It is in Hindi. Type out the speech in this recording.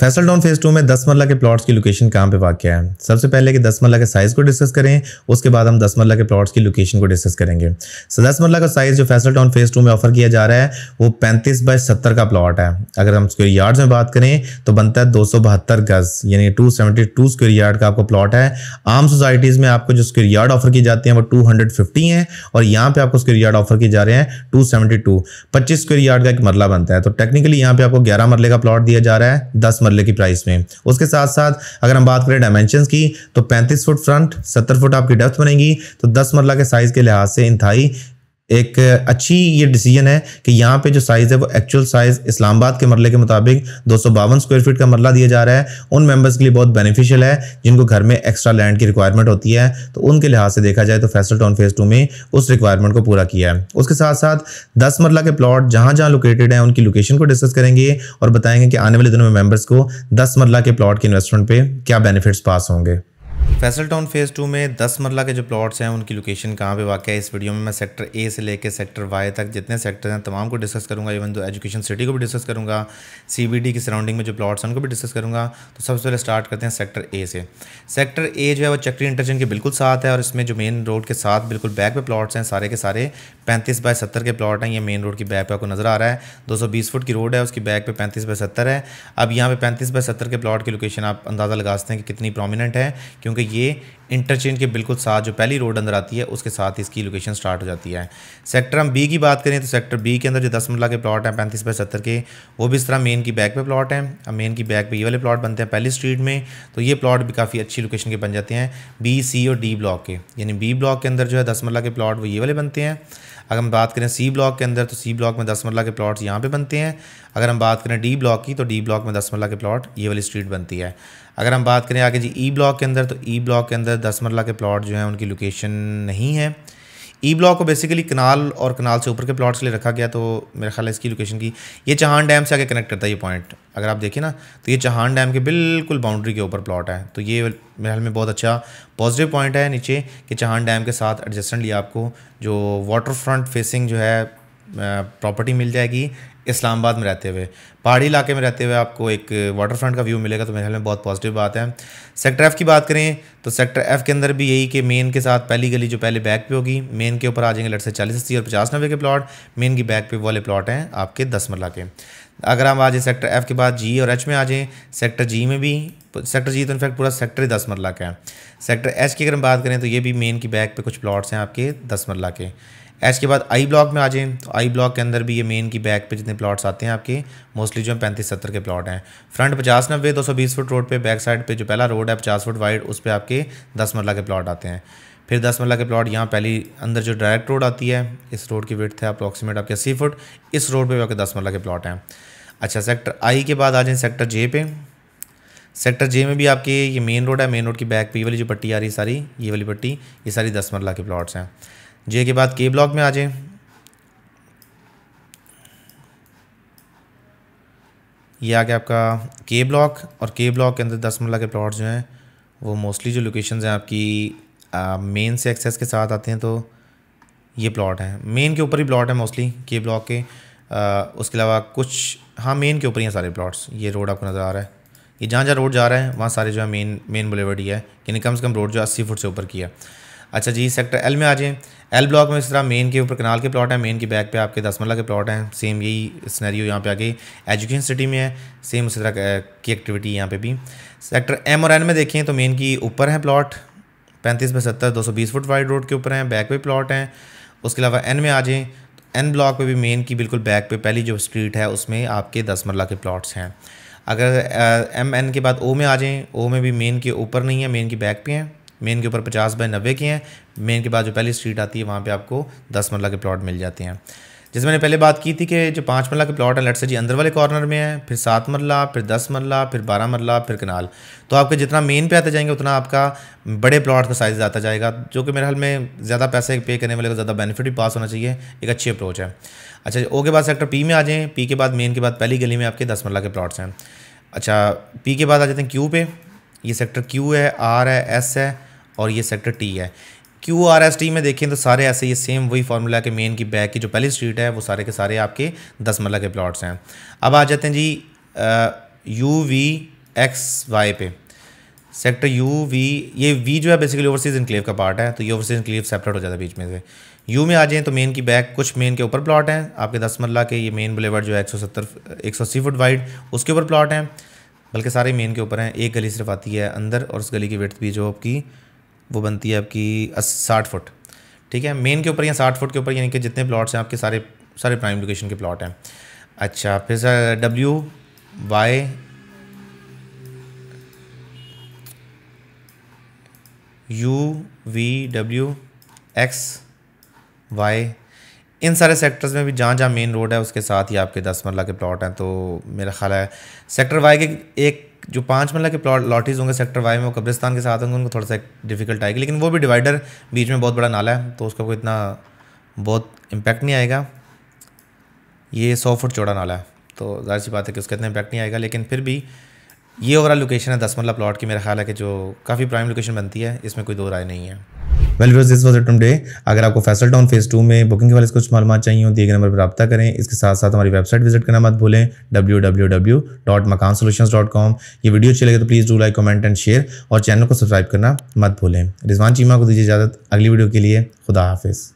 फैसल डाउन फेज टू में दस मरला के प्लॉट्स की लोकेशन कहाँ पे वाक्य है सबसे पहले कि दस मरला के साइज़ को डिस्कस करें उसके बाद हम दस मरला के प्लॉट्स की लोकेशन को डिस्कस करेंगे सो दस मरला का साइज़ जो फैसल टाउन फेज़ टू में ऑफर किया जा रहा है वो पैंतीस बाई सत्तर का प्लॉट है अगर हम स्क्वेयर यार्ड्स में बात करें तो बनता है दो सौ बहत्तर गज़ यानी two seventy two square yard का आपको प्लॉट है आम सोसाइटीज़ में आपको जो स्क्वेयर यार्ड ऑफर की जाती हैं वो टू हंड्रेड फिफ्टी हैं और यहाँ पर आपको स्क्वेयर यार्ड ऑफर किए जा रहे हैं टू सेवेंटी टू पच्चीस स्क्वेयर यार्ड का एक मरला बनता है तो टेक्निकली यहाँ पे आपको ग्यारह मरले का प्लॉट दिया जा रहा है दस मरले की प्राइस में उसके साथ साथ अगर हम बात करें डायमेंशन की तो पैंतीस फुट फ्रंट सत्तर फुट आपकी डेप्थ बनेगी तो दस मरला के साइज़ के लिहाज से इंथाई एक अच्छी ये डिसीजन है कि यहाँ पे जो साइज़ है वो एक्चुअल साइज़ इस्लामाबाद के मरले के मुताबिक दो स्क्वायर फीट का मरला दिया जा रहा है उन मेंबर्स के लिए बहुत बेनिफिशियल है जिनको घर में एक्स्ट्रा लैंड की रिक्वायरमेंट होती है तो उनके लिहाज से देखा जाए तो फैसल टाउन फेज़ टू में उस रिक्वायरमेंट को पूरा किया है उसके साथ साथ दस मरला के प्लाट जहाँ जहाँ लोकेटेड हैं उनकी लोकेशन को डिस्कस करेंगे और बताएंगे कि आने वाले दिनों में मेम्बर्स को दस मरला के प्लाट के इन्वेस्टमेंट पर क्या बेनिफिट्स पास होंगे फैसल टाउन फेज़ टू में दस मरला के जो प्लॉट्स हैं उनकी लोकेशन कहाँ पे वाक़ है इस वीडियो में मैं सेक्टर ए से लेकर सेक्टर वाई तक जितने सेक्टर हैं तमाम को डिस्कस करूँगा इवन दो एजुकेशन सिटी को भी डिस्कस करूँगा सीबीडी की सराउंडिंग में जो प्लॉट्स हैं उनको भी डिस्कस करूँगा तो सबसे पहले स्टार्ट करते हैं सेक्टर ए से सेक्टर ए जो है वो चक्री इंटरचेंज के बिल्कुल साथ है और इसमें जो मेन रोड के साथ बिल्कुल बैक पे प्लॉट्स हैं सारे के सारे पैंतीस बाय सत्तर के प्लॉट हैं ये मेन रोड की बैक पर आपको नज़र आ रहा है दो सौ बीस फुट की रोड है उसकी बैक पे पैंतीस बाय सत्तर है अब यहाँ पर पैंतीस बाय सत्तर के प्लॉट की लोकेशन आप अंदाज़ा लगा सकते हैं कि कितनी प्रोमिनेंट है क्योंकि क्योंकि ये इंटरचेंज के बिल्कुल साथ जो पहली रोड अंदर आती है उसके साथ इसकी लोकेशन स्टार्ट हो जाती है सेक्टर हम बी की बात करें तो सेक्टर बी के अंदर जो दस मरला के प्लॉट हैं पैंतीस बाई सत्तर के वो भी इस तरह मेन की बैक पे प्लॉट हैं अब मेन की बैक पे ये वाले प्लॉट बनते हैं पहली स्ट्रीट में तो ये प्लॉट भी काफ़ी अच्छी लोकेशन के बन जाते हैं बी सी और डी ब्लॉक के यानी बी ब्लॉक के अंदर जो है दस मरला के प्लॉट वो ये वाले बनते हैं अगर हम बात करें सी ब्लॉक के अंदर तो सी ब्लॉक में दस मरला के प्लॉट्स यहाँ पे बनते हैं अगर हम बात करें डी ब्लॉक की तो डी ब्लॉक में दस मरला के प्लॉट ये वाली स्ट्रीट बनती है अगर हम बात करें आगे जी ई e ब्लॉक के अंदर तो ई e ब्लॉक के अंदर दस मरला के प्लॉट जो हैं उनकी लोकेशन नहीं है ई ब्लॉक को बेसिकली कनाल और कनाल से ऊपर के प्लॉट्स लिए रखा गया तो मेरा ख्याल है इसकी लोकेशन की ये चहान डैम से आगे कनेक्ट करता है ये पॉइंट अगर आप देखें ना तो ये चहान डैम के बिल्कुल बाउंड्री के ऊपर प्लॉट है तो ये मेरे ख्याल में बहुत अच्छा पॉजिटिव पॉइंट है नीचे कि चहान डैम के साथ एडजस्टेंट लिया आपको जो वाटर फ्रंट फेसिंग जो है प्रॉपर्टी मिल जाएगी इस्लामाबाद में रहते हुए पहाड़ी इलाके में रहते हुए आपको एक वाटर फ्रंट का व्यू मिलेगा तो मेरे ख्याल में बहुत पॉजिटिव बात है सेक्टर एफ़ की बात करें तो सेक्टर एफ़ के अंदर भी यही कि मेन के साथ पहली गली जो पहले बैक पे होगी मेन के ऊपर आ जाएंगे लट से चालीस अस्सी और पचास नब्बे के प्लाट मेन की बैक पे वाले प्लाट हैं आपके दस मरला के अगर हम आ जाए सेक्टर एफ़ के बाद जी और एच में आ जाएँ सेक्टर जी में भी सेक्टर जी तो इनफैक्ट पूरा सेक्टर ही दस मरला का है सेक्टर एच की अगर हम बात करें तो ये भी मेन की बैक पर कुछ प्लाट्स हैं आपके दस मरला के एच के बाद आई ब्लॉक में आ जाएँ तो आई ब्लॉक के अंदर भी ये मेन की बैक पे जितने प्लॉट्स आते हैं आपके मोस्टली जो है पैंतीस सत्तर के प्लॉट हैं फ्रंट पचास नब्बे दो सौ बीस फुट रोड पे बैक साइड पे जो पहला रोड है पचास फुट वाइड उस पर आपके दस मरला के प्लॉट आते हैं फिर दस मरला के प्लॉट यहाँ पहली अंदर जो डायरेक्ट रोड आती है इस रोड की विथ है अप्रॉक्सीमेट आपके अस्सी फुट इस रोड पर आपके दस मरला के प्लॉट हैं अच्छा सेक्टर आई के बाद आ जाएँ सेक्टर जे पे सेक्टर जे में भी आपके ये मेन रोड है मेन रोड की बैक पे ये वाली जो पट्टी आ रही है सारी ये वाली पट्टी ये सारी दस मरला के प्लाट्स हैं जे के बाद के ब्लॉक में आ जाए ये आ गया आपका के ब्लॉक और के ब्लॉक के अंदर दस मल्ला के प्लॉट जो हैं वो मोस्टली जो लोकेशंस हैं आपकी मेन से एक्सेस के साथ आते हैं तो ये प्लॉट हैं मेन के ऊपर ही प्लॉट है मोस्टली के ब्लॉक के आ, उसके अलावा कुछ हाँ मेन के ऊपर ही हैं सारे प्लॉट्स ये रोड आपको नज़र आ रहा है ये जहाँ जहाँ रोड जा रहा है वहाँ सारे जो है मेन मेन बुलेवर्ड ही है यानी कम से कम रोड जो अस्सी फुट से ऊपर की है अच्छा जी सेक्टर एल में आ जाएँ एल ब्लॉक में इस तरह मेन के ऊपर कनाल के प्लॉट हैं मेन की बैक पे आपके दस मल्ला के प्लॉट हैं सेम यही स्नैरियो यहाँ पे आ गई एजुकेशन सिटी में है सेम उसी तरह की एक्टिविटी यहाँ पे भी सेक्टर एम और एन में देखें तो मेन की ऊपर हैं प्लॉट पैंतीस बाई सत्तर दो सौ बीस फुट वाइड रोड के ऊपर हैं बैक पे प्लॉट हैं उसके अलावा एन में आ जाएँ तो एन ब्लॉक में भी मेन की बिल्कुल बैक पे पहली जो स्ट्रीट है उसमें आपके दस मरला के प्लाट्स हैं अगर एम एन के बाद ओ में आ जाएँ ओ में भी मेन के ऊपर नहीं है मेन की बैक पे हैं मेन के ऊपर पचास बाई नब्बे के हैं मेन के बाद जो पहली स्ट्रीट आती है वहाँ पर आपको दस मरला के प्लाट मिल जाते हैं जैसे मैंने पहले बात की थी कि जो पाँच मरला के प्लाट हैं लट से जी अंदर वाले कॉर्नर में है फिर सात मरला फिर दस मरला फिर बारह मरला फिर कनाल तो आपके जितना मेन पे आते जाएंगे उतना आपका बड़े प्लाट का साइज़ आता जाएगा जो कि मेरे हाल में ज़्यादा पैसे पे करने वाले को ज़्यादा बेनिफिट भी पास होना चाहिए एक अच्छी अप्रोच है अच्छा ओ के बाद सेक्टर पी में आ जाएँ पी के बाद मेन के बाद पहली गली में आपके दस मरला के प्लाट्स हैं अच्छा पी के बाद आ जाते हैं क्यू पे ये सेक्टर क्यू है आर है एस है और ये सेक्टर टी है क्यू आर एस टी में देखें तो सारे ऐसे ये सेम वही फार्मूला के मेन की बैक की जो पहली स्ट्रीट है वो सारे के सारे आपके दस मल्ला के प्लॉट्स हैं अब आ जाते हैं G U V X Y पे सेक्टर यू वी ये वी जो है बेसिकली ओवरसीज इनक्लेव का पार्ट है तो ये ओवरसीज इनक्लेव सेपरेट हो जाता है बीच में से यू में आ जाएँ तो मेन की बैक कुछ मेन के ऊपर प्लॉट हैं आपके दस मरला के ये मेन बुलेवर्ड जो है एक सौ सत्तर एक सौ अस्सी फुट वाइड उसके ऊपर प्लॉट हैं बल्कि सारे मेन के ऊपर हैं एक गली सिर्फ आती है अंदर और उस गली की वेट भी जो आपकी वो बनती है आपकी साठ फुट ठीक है मेन के ऊपर या साठ फुट के ऊपर यानी कि जितने प्लॉट्स हैं आपके सारे सारे प्राइम लोकेशन के प्लॉट हैं अच्छा फिर sir W Y U V W X Y इन सारे सेक्टर्स में भी जहाँ जहाँ मेन रोड है उसके साथ ही आपके दस मरला के प्लॉट हैं तो मेरा ख्याल है सेक्टर वाई के एक जो पाँच मल्ला के प्लॉट लॉटीज़ होंगे सेक्टर वाई में वो कब्रिस्तान के साथ होंगे उनको थोड़ा सा डिफिकल्ट आएगी लेकिन वो भी डिवाइडर बीच में बहुत बड़ा नाला है तो उसका कोई इतना बहुत इम्पैक्ट नहीं आएगा ये सौ फुट चौड़ा नाला है तो जाहिर सी बात है कि उसका इतना इम्पैक्ट नहीं आएगा लेकिन फिर भी ये ओवरऑल लोकेशन है दस मरला प्लॉट की मेरा ख्याल है कि जो काफ़ी प्राइम लोकेशन बनती है इसमें कोई दो राय नहीं है well views this was item day अगर आपको फैसल टाउन फेज टू में बुकिंग के वाले कुछ मालूम चाहिए हो दिए तो गए नंबर पर रब्ता करें इसके साथ साथ हमारी वेबसाइट विजिट करना मत भूलें W W W dot Makan solution dot com ये वीडियो अच्छी लगे तो please do like comment and share और चैनल को सब्सक्राइब करना मत भूलें रिजवान चीमा को दीजिए इजाज़त अगली वीडियो के लिए खुदा हाफिज़